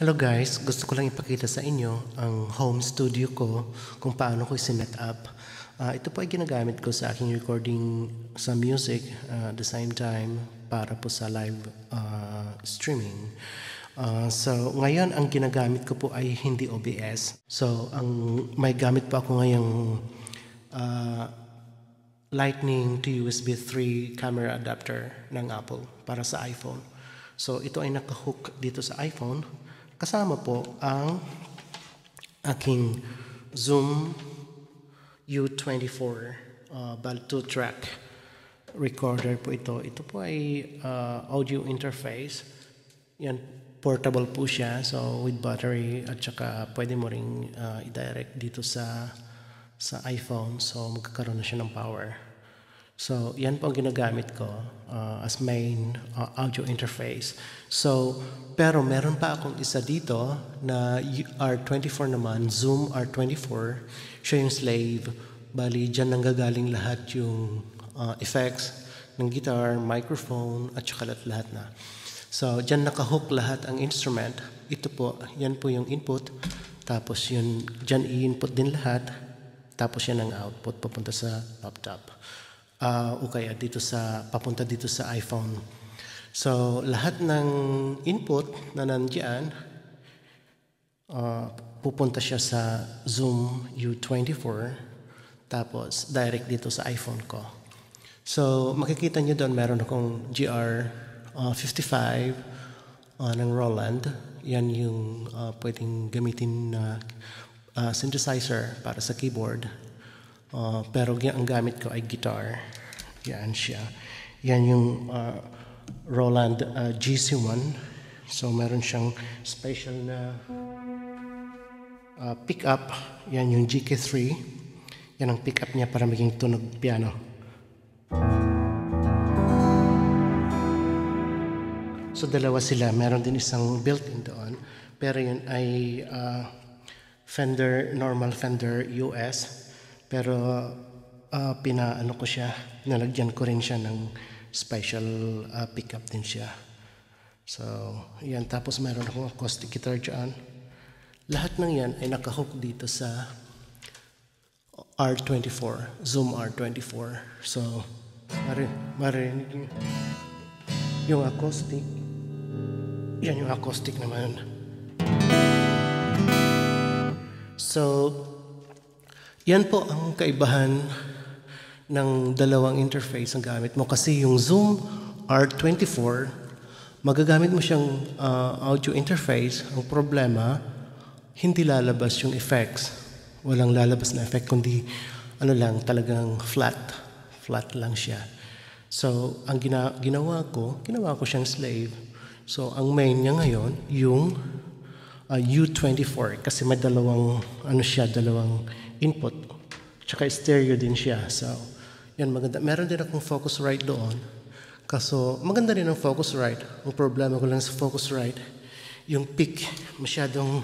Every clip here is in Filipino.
Hello guys, gusto ko lang ipakita sa inyo ang home studio ko kung paano ko sinet up. Uh, ito po ay ginagamit ko sa aking recording sa music uh, ah, at the same time para po sa live uh, streaming. Uh, so ngayon ang ginagamit ko po ay hindi OBS. So ang may gamit po ako ngayong uh, Lightning to USB 3 camera adapter ng Apple para sa iPhone. So ito ay nakahook dito sa iPhone. Kasama po ang aking Zoom U24 uh, Balto track recorder po ito. Ito po ay uh, audio interface. Yan, portable po siya. So, with battery at saka pwede mo ring uh, i-direct dito sa sa iPhone. So, magkakaroon na siya ng power. So, yan po ang ginagamit ko uh, as main uh, audio interface. So, pero meron pa akong isa dito na R24 naman, Zoom R24. Siya yung slave. Bali, dyan nanggagaling lahat yung uh, effects ng guitar, microphone, at saka lahat, lahat na. So, dyan nakahook lahat ang instrument. Ito po, yan po yung input. Tapos yun, dyan i-input din lahat. Tapos yan ang output papunta sa laptop uh, o kaya dito sa, papunta dito sa iPhone. So, lahat ng input na nandiyan, uh, pupunta siya sa Zoom U24, tapos direct dito sa iPhone ko. So, makikita niyo doon, meron akong GR55 uh, uh, uh, ng Roland. Yan yung uh, pwedeng gamitin na uh, synthesizer para sa keyboard Uh, pero ang gamit ko ay guitar. Yan siya. Yan yung uh, Roland uh, ah, GC1. So meron siyang special na uh, pickup. Yan yung GK3. Yan ang pickup niya para maging tunog piano. So dalawa sila. Meron din isang built-in doon. Pero yun ay uh, Fender, normal Fender US. Pero uh, pinaano ko siya, nalagyan ko rin siya ng special uh, pickup din siya. So, yan. Tapos meron akong acoustic guitar dyan. Lahat ng yan ay nakahook dito sa R24, Zoom R24. So, marin marinig nyo. Yung acoustic. Yan yung acoustic naman. So, yan po ang kaibahan ng dalawang interface ang gamit mo. Kasi yung Zoom R24, magagamit mo siyang uh, audio interface. Ang problema, hindi lalabas yung effects. Walang lalabas na effect, kundi ano lang, talagang flat. Flat lang siya. So, ang gina- ginawa ko, ginawa ko siyang slave. So, ang main niya ngayon, yung uh, ah, U24. Kasi may dalawang, ano siya, dalawang input. Tsaka stereo din siya. So, yun, maganda. Meron din akong right doon. Kaso, maganda rin ang focus right. Ang problema ko lang sa focus right, yung peak, masyadong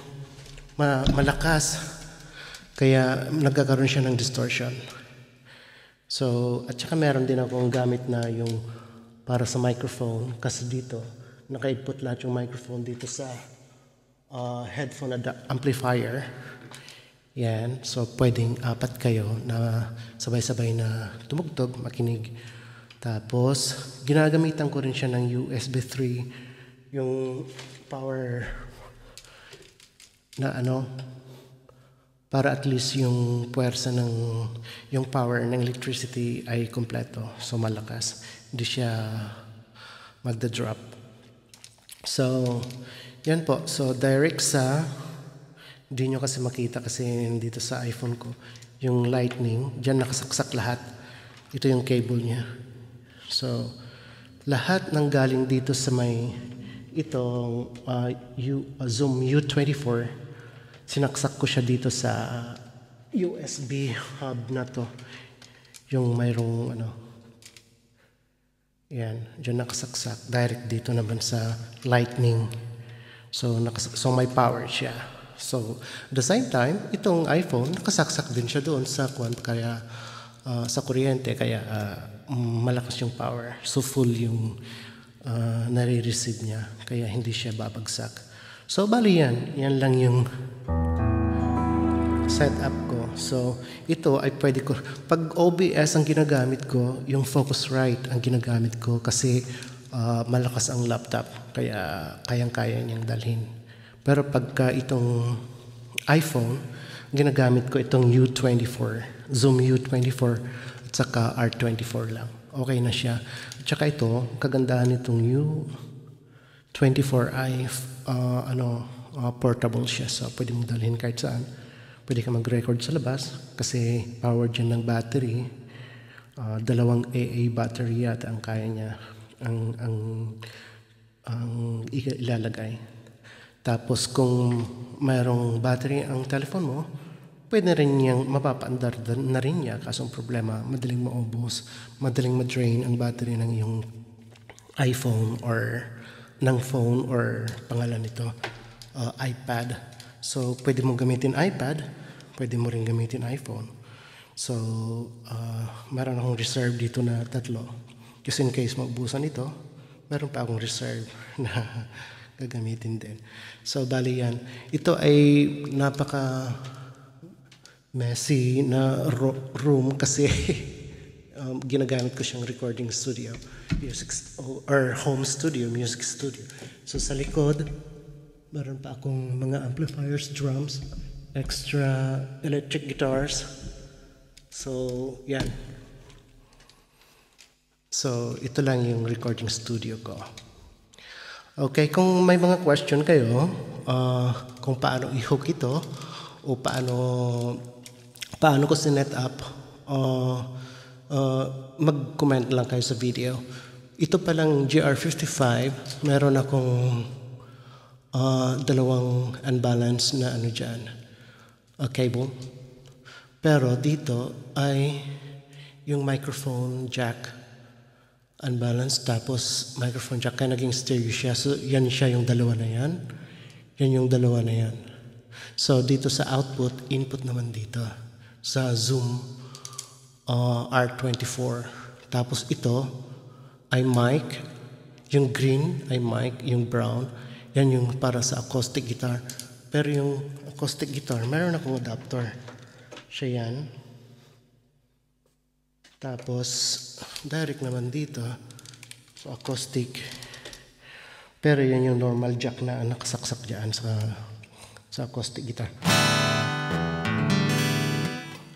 ma- malakas. Kaya nagkakaroon siya ng distortion. So, at saka meron din akong gamit na yung para sa microphone kasi dito, naka-input lahat yung microphone dito sa uh, headphone ad- amplifier. Yan. So, pwedeng apat kayo na sabay-sabay na tumugtog, makinig. Tapos, ginagamitan ko rin siya ng USB 3, yung power na ano, para at least yung puwersa ng, yung power ng electricity ay kompleto. So, malakas. Hindi siya magda-drop. So, yan po. So, direct sa hindi nyo kasi makita kasi dito sa iPhone ko, yung lightning, dyan nakasaksak lahat. Ito yung cable niya. So, lahat ng galing dito sa may itong uh, U, uh, Zoom U24, sinaksak ko siya dito sa USB hub na to. Yung mayroong ano, yan, dyan nakasaksak. Direct dito naman sa lightning. So, so may power siya. So, the same time, itong iPhone, nakasaksak din siya doon sa kwan, kaya uh, sa kuryente, kaya uh, malakas yung power. So, full yung uh, nare-receive niya, kaya hindi siya babagsak. So, bali yan. Yan lang yung setup ko. So, ito ay pwede ko. Pag OBS ang ginagamit ko, yung Focusrite ang ginagamit ko kasi uh, malakas ang laptop. Kaya kayang-kaya niyang dalhin. Pero pagka itong iPhone, ginagamit ko itong U24, Zoom U24 at saka R24 lang. Okay na siya. At saka ito, kagandahan nitong U24i, uh, ah, ano, uh, portable siya. So, pwede mo dalhin kahit saan. Pwede ka mag-record sa labas kasi powered yan ng battery. Uh, dalawang AA battery yata ang kaya niya ang, ang, ang ilalagay. Tapos kung mayroong battery ang telepon mo, pwede rin niyang mapapaandar na rin niya kaso ang problema, madaling maubos, madaling ma-drain ang battery ng iyong iPhone or ng phone or pangalan nito, uh, iPad. So, pwede mo gamitin iPad, pwede mo rin gamitin iPhone. So, uh, meron akong reserve dito na tatlo. Just in case maubusan ito, meron pa akong reserve na gagamitin din. So, bali yan. Ito ay napaka messy na ro- room kasi um, ginagamit ko siyang recording studio, music st- or home studio, music studio. So, sa likod, meron pa akong mga amplifiers, drums, extra electric guitars. So, yan. So, ito lang yung recording studio ko. Okay, kung may mga question kayo, uh, kung paano ihook ito o paano paano ko sinet up, uh, uh, mag-comment lang kayo sa video. Ito palang GR55, meron akong uh, dalawang unbalanced na ano dyan, uh, cable. Pero dito ay yung microphone jack unbalanced, tapos microphone jack, kaya naging stereo siya. So, yan siya yung dalawa na yan. Yan yung dalawa na yan. So, dito sa output, input naman dito. Sa Zoom uh, R24. Tapos ito ay mic. Yung green ay mic. Yung brown, yan yung para sa acoustic guitar. Pero yung acoustic guitar, meron akong adapter. Siya yan. Tapos, direct naman dito. So, acoustic. Pero yun yung normal jack na nakasaksak dyan sa, sa acoustic guitar.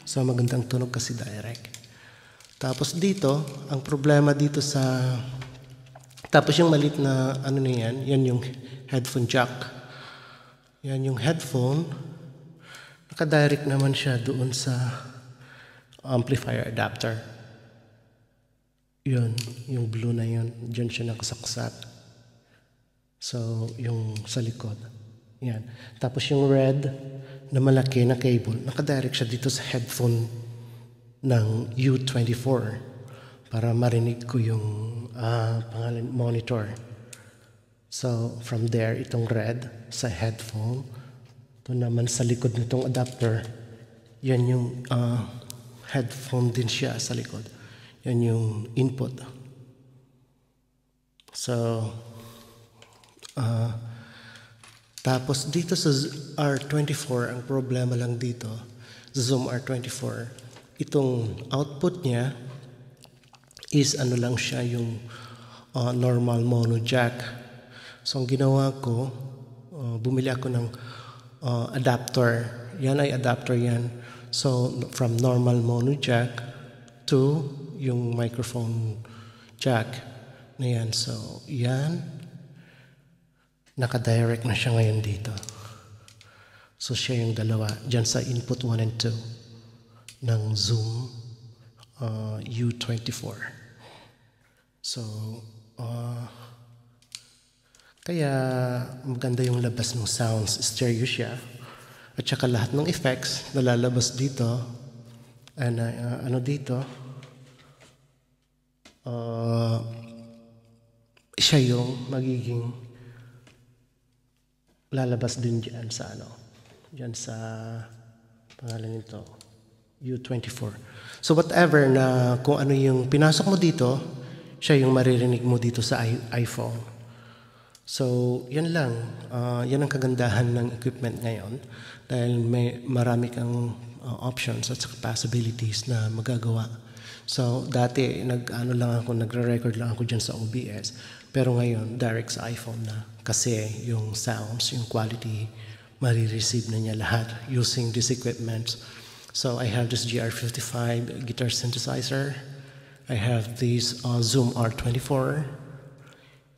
So, magandang tunog kasi direct. Tapos dito, ang problema dito sa... Tapos yung malit na ano na yan, yan yung headphone jack. Yan yung headphone. Naka-direct naman siya doon sa amplifier adapter. Yun, yung blue na yun, Diyan siya nakasaksak. So, yung sa likod. Yan. Tapos yung red na malaki na cable, nakadirect siya dito sa headphone ng U24 para marinig ko yung uh, pangalan, monitor. So, from there, itong red sa headphone. Ito naman sa likod nitong adapter. Yan yung uh, headphone din siya sa likod. Yan yung input. So, uh, tapos dito sa R24, ang problema lang dito, sa Zoom R24, itong output niya is ano lang siya yung uh, normal mono jack. So ang ginawa ko, uh, bumili ako ng uh, adapter. Yan ay adapter yan So from normal mono jack to yung microphone jack na yan. So yan, nakadirect na siya ngayon dito. So siya yung dalawa dyan sa input 1 and 2 ng Zoom uh, U24. So, uh, kaya maganda yung labas ng sounds, stereo siya. At saka lahat ng effects na lalabas dito, and, uh, uh, ano dito, uh, siya yung magiging lalabas din dyan sa ano, dyan sa pangalan nito, U24. So whatever na kung ano yung pinasok mo dito, siya yung maririnig mo dito sa iPhone. So, yun lang. Uh, ah, yan ang kagandahan ng equipment ngayon dahil may marami kang uh, options at possibilities na magagawa. So, dati, nag-ano lang ako, nagre-record lang ako dyan sa OBS. Pero ngayon, direct sa iPhone na. Kasi yung sounds, yung quality, marireceive na niya lahat using this equipment. So, I have this GR55 guitar synthesizer. I have this uh, Zoom R24.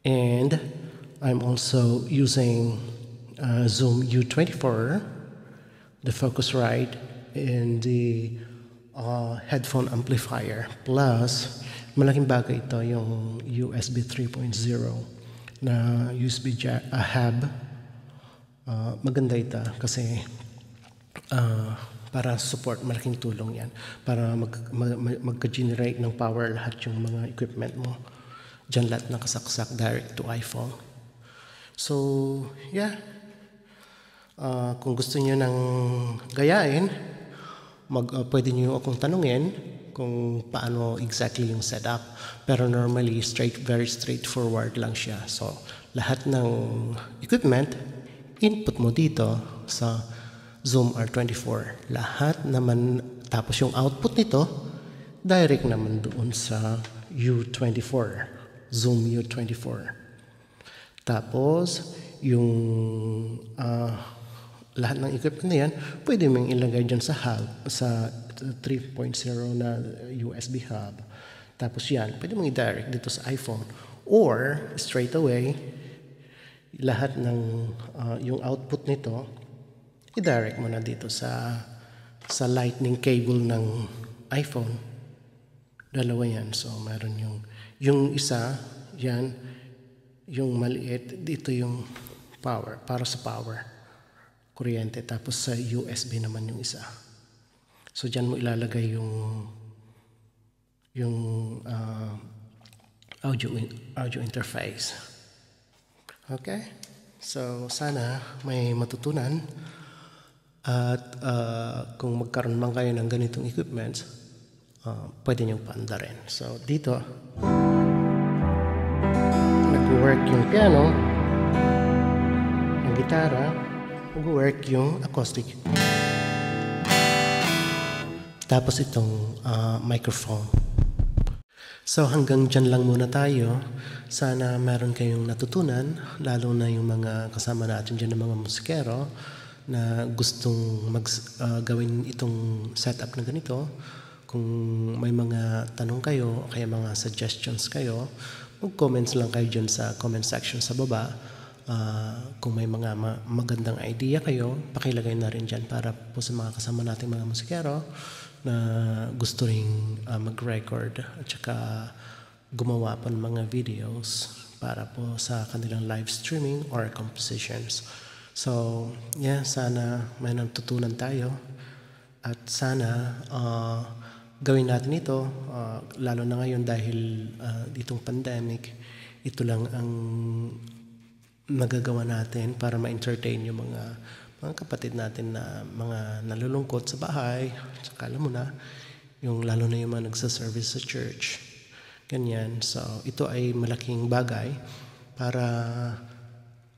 And I'm also using uh, Zoom U24, the Focusrite, and the uh, headphone amplifier. Plus, malaking bagay ito yung USB 3.0 na USB jack, a uh, hub. Uh, maganda ito kasi uh, para support, malaking tulong yan. Para mag, mag, magka-generate ng power lahat yung mga equipment mo. Diyan lahat nakasaksak direct to iPhone. So, yeah. Uh, kung gusto niyo ng gayain, mag, uh, pwede niyo akong tanungin kung paano exactly yung setup. Pero normally, straight, very straightforward lang siya. So, lahat ng equipment, input mo dito sa Zoom R24. Lahat naman, tapos yung output nito, direct naman doon sa U24. Zoom U24. Tapos, yung uh, lahat ng equipment na yan, pwede mong ilagay dyan sa hub, sa 3.0 na USB hub. Tapos yan, pwede mo i-direct dito sa iPhone. Or, straight away, lahat ng uh, yung output nito, i-direct mo na dito sa sa lightning cable ng iPhone. Dalawa yan. So, meron yung, yung isa, yan, yung maliit, dito yung power, para sa power, kuryente. Tapos sa USB naman yung isa. So dyan mo ilalagay yung yung uh, audio, audio interface. Okay? So sana may matutunan at uh, kung magkaroon man kayo ng ganitong equipment, uh, ah, pwede niyong paanda rin. So dito, nag-work yung piano, yung gitara, nag-work yung acoustic. Tapos itong uh, microphone. So hanggang dyan lang muna tayo. Sana meron kayong natutunan, lalo na yung mga kasama natin dyan ng mga musikero na gustong mag, uh, gawin itong setup na ganito. Kung may mga tanong kayo o kaya mga suggestions kayo, mag-comments lang kayo dyan sa comment section sa baba. Uh, kung may mga ma- magandang idea kayo, pakilagay na rin dyan para po sa mga kasama nating mga musikero na gusto rin uh, mag-record at saka gumawa pa ng mga videos para po sa kanilang live streaming or compositions. So, yeah, sana may natutunan tayo at sana uh, gawin natin ito, uh, lalo na ngayon dahil uh, ah, itong pandemic, ito lang ang magagawa natin para ma-entertain yung mga mga kapatid natin na mga nalulungkot sa bahay, saka alam mo na, yung lalo na yung mga nagsaservice sa church. Ganyan. So, ito ay malaking bagay para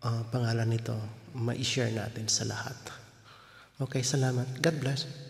uh, pangalan nito, ma-share natin sa lahat. Okay, salamat. God bless.